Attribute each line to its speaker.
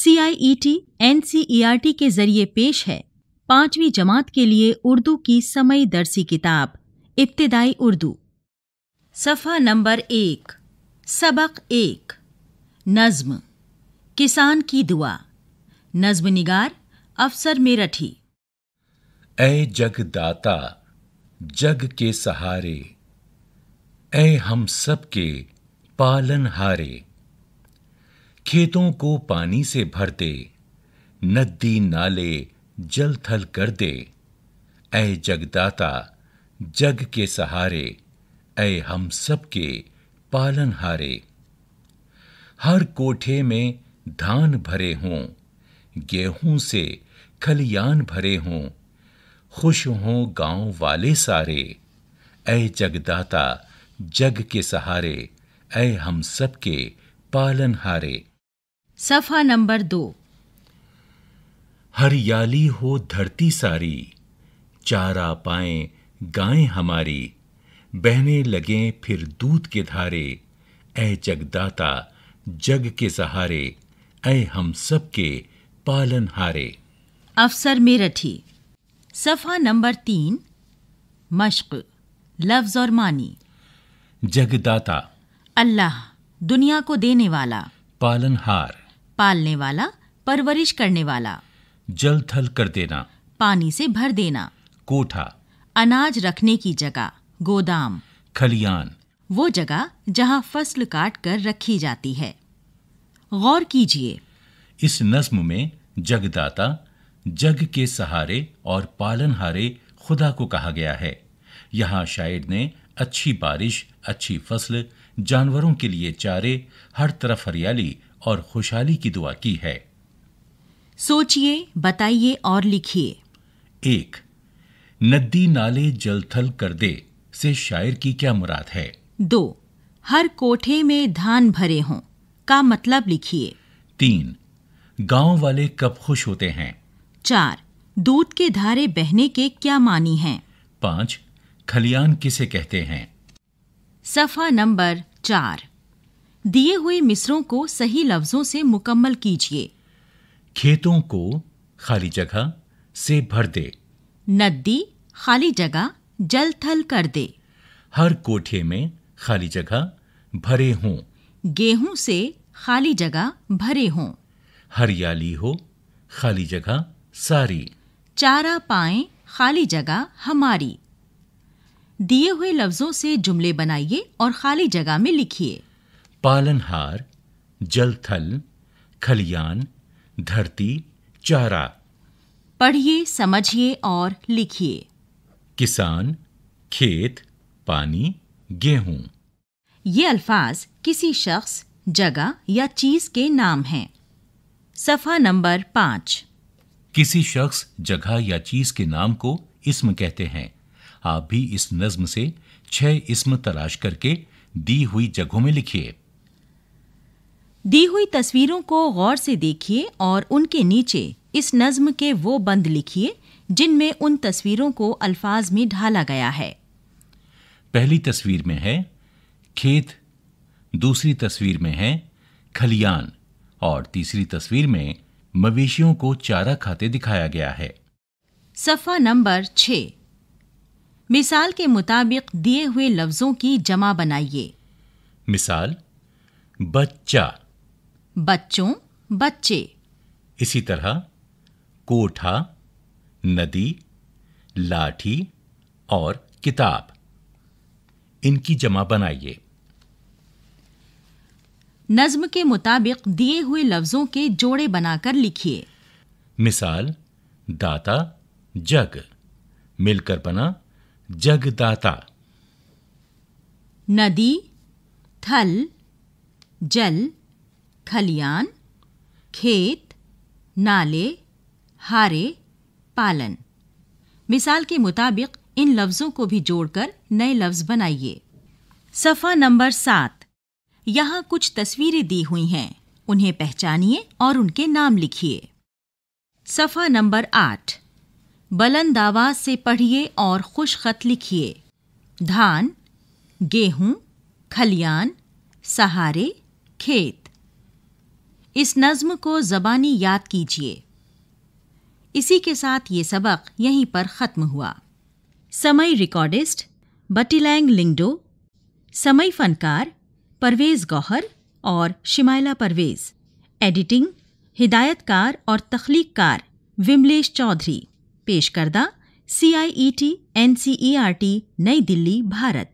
Speaker 1: C I E N के जरिए पेश है पांचवी जमात के लिए उर्दू की समय दर्सी किताब इब्तदाई उर्दू सफ़ा नंबर एक सबक एक नज्म किसान की दुआ नज्म निगार अफसर मेरठी
Speaker 2: जग जगदाता जग के सहारे ए हम सब के पालन हारे खेतों को पानी से भर दे नदी नाले जल थल कर दे ऐ जगदाता जग के सहारे ऐ हम सब के पालन हारे हर कोठे में धान भरे हों गेहूं से खलियान भरे हों खुश हों गांव वाले सारे ऐ जगदाता जग के सहारे ऐ हम सब के पालन हारे
Speaker 1: सफा नंबर दो
Speaker 2: हरियाली हो धरती सारी चारा पाए गायें हमारी बहने लगे फिर दूध के धारे ऐ जगदाता जग के सहारे ऐ हम सब के पालन हारे
Speaker 1: अफसर मेरठी सफा नंबर तीन मश्क लफ्ज और मानी जगदाता अल्लाह दुनिया को देने वाला
Speaker 2: पालनहार
Speaker 1: पालने वाला परवरिश करने वाला
Speaker 2: जल थल कर देना
Speaker 1: पानी से भर देना कोठा अनाज रखने की जगह गोदाम खलियान वो जगह जहाँ फसल काट कर रखी जाती है गौर कीजिए
Speaker 2: इस नज्म में जगदाता जग के सहारे और पालनहारे खुदा को कहा गया है यहाँ शायद ने अच्छी बारिश अच्छी फसल जानवरों के लिए चारे हर तरफ हरियाली और खुशहाली की दुआ की है
Speaker 1: सोचिए बताइए और लिखिए
Speaker 2: एक नदी नाले जलथल कर दे से शायर की क्या मुराद है
Speaker 1: दो हर कोठे में धान भरे हों का मतलब लिखिए
Speaker 2: तीन गांव वाले कब खुश होते हैं
Speaker 1: चार दूध के धारे बहने के क्या मानी हैं
Speaker 2: पांच खलियान किसे कहते हैं
Speaker 1: सफा नंबर चार दिए हुए मिसरों को सही लफ्जों से मुकम्मल कीजिए
Speaker 2: खेतों को खाली जगह से भर दे
Speaker 1: नदी खाली जगह जल थल कर दे
Speaker 2: हर कोठे में खाली जगह भरे हों
Speaker 1: गेहूं से खाली जगह भरे हों
Speaker 2: हरियाली हो खाली जगह सारी
Speaker 1: चारा पाए खाली जगह हमारी दिए हुए लफ्जों से जुमले बनाइए और खाली जगह में लिखिए
Speaker 2: पालनहार जलथल खलियान धरती चारा
Speaker 1: पढ़िए समझिए और लिखिए
Speaker 2: किसान खेत पानी गेहूं
Speaker 1: ये अल्फाज किसी शख्स जगह या चीज के नाम हैं सफा नंबर पाँच
Speaker 2: किसी शख्स जगह या चीज के नाम को इसम कहते हैं आप भी इस नज्म से छह इसम तलाश करके दी हुई जगहों में लिखिए
Speaker 1: दी हुई तस्वीरों को गौर से देखिए और उनके नीचे इस नज्म के वो बंद लिखिए जिनमें उन तस्वीरों को अल्फाज में ढाला गया है
Speaker 2: पहली तस्वीर में है खेत दूसरी तस्वीर में है खलियान और तीसरी तस्वीर में मवेशियों को चारा खाते दिखाया गया है
Speaker 1: सफ़ा नंबर छ मिसाल के मुताबिक दिए हुए लफ्ज़ों की जमा बनाइए
Speaker 2: मिसाल बच्चा
Speaker 1: बच्चों बच्चे
Speaker 2: इसी तरह कोठा नदी लाठी और किताब इनकी जमा बनाइए
Speaker 1: नज्म के मुताबिक दिए हुए लफ्जों के जोड़े बनाकर लिखिए
Speaker 2: मिसाल दाता जग मिलकर बना जग दाता
Speaker 1: नदी थल जल खलियान खेत नाले हारे पालन मिसाल के मुताबिक इन लफ्ज़ों को भी जोड़कर नए लफ्ज़ बनाइए सफ़ा नंबर सात यहाँ कुछ तस्वीरें दी हुई हैं उन्हें पहचानिए और उनके नाम लिखिए सफ़ा नंबर आठ बुलंद आवाज से पढ़िए और खुश खत लिखिए धान गेहूं खलियान सहारे खेत इस नज्म को ज़बानी याद कीजिए इसी के साथ ये सबक यहीं पर ख़त्म हुआ समय रिकॉर्डिस्ट बटीलैंग लिंगडो समय फ़नकार परवेज़ गौहर और शिमाइला परवेज़ एडिटिंग हिदायतकार और तख्लीककार विमलेश चौधरी पेश करदा C I E e T N C E e R T New Delhi Bharat